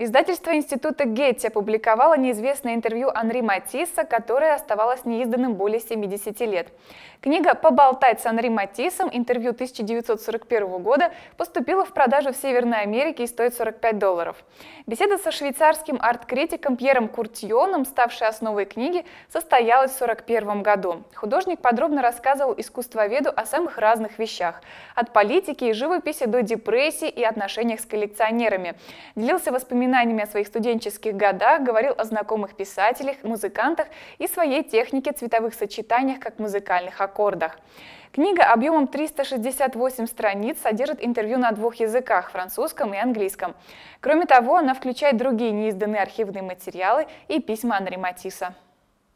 Издательство Института Гетти опубликовало неизвестное интервью Анри Матисса, которое оставалось неизданным более 70 лет. Книга «Поболтать с Анри Матиссом. Интервью 1941 года» поступила в продажу в Северной Америке и стоит 45 долларов. Беседа со швейцарским арт-критиком Пьером Куртьоном, ставшей основой книги, состоялась в 1941 году. Художник подробно рассказывал искусствоведу о самых разных вещах – от политики и живописи до депрессии и отношениях с коллекционерами. Делился воспоминаниями воспоминаниями о своих студенческих годах, говорил о знакомых писателях, музыкантах и своей технике цветовых сочетаниях как музыкальных аккордах. Книга объемом 368 страниц содержит интервью на двух языках – французском и английском. Кроме того, она включает другие неизданные архивные материалы и письма Анри Матисса.